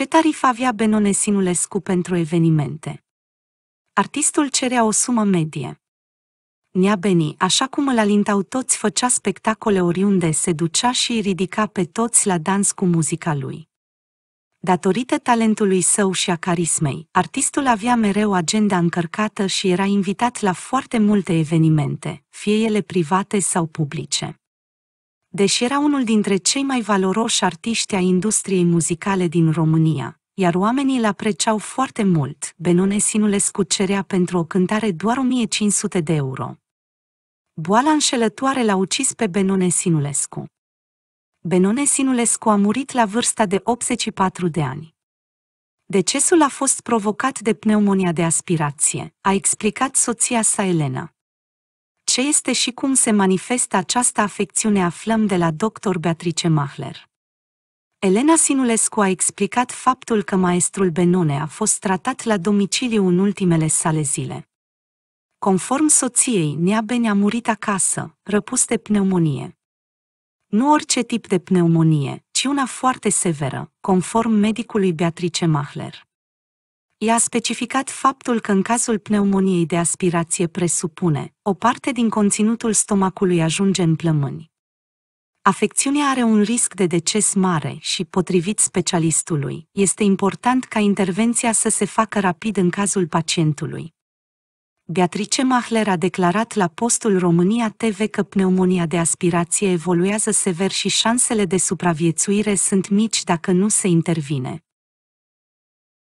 Ce tarif avea Sinulescu pentru evenimente? Artistul cerea o sumă medie. Nea Beni, așa cum îl alintau toți, făcea spectacole oriunde se ducea și îi ridica pe toți la dans cu muzica lui. Datorită talentului său și a carismei, artistul avea mereu agenda încărcată și era invitat la foarte multe evenimente, fie ele private sau publice. Deși era unul dintre cei mai valoroși artiști ai industriei muzicale din România, iar oamenii îl apreciau foarte mult, Benone Sinulescu cerea pentru o cântare doar 1500 de euro. Boala înșelătoare l-a ucis pe Benone Sinulescu. Benone Sinulescu a murit la vârsta de 84 de ani. Decesul a fost provocat de pneumonia de aspirație, a explicat soția sa Elena. Ce este și cum se manifestă această afecțiune aflăm de la dr. Beatrice Mahler. Elena Sinulescu a explicat faptul că maestrul Benone a fost tratat la domiciliu în ultimele sale zile. Conform soției, Nea Bene a murit acasă, răpus de pneumonie. Nu orice tip de pneumonie, ci una foarte severă, conform medicului Beatrice Mahler i-a specificat faptul că în cazul pneumoniei de aspirație presupune, o parte din conținutul stomacului ajunge în plămâni. Afecțiunea are un risc de deces mare și, potrivit specialistului, este important ca intervenția să se facă rapid în cazul pacientului. Beatrice Mahler a declarat la postul România TV că pneumonia de aspirație evoluează sever și șansele de supraviețuire sunt mici dacă nu se intervine.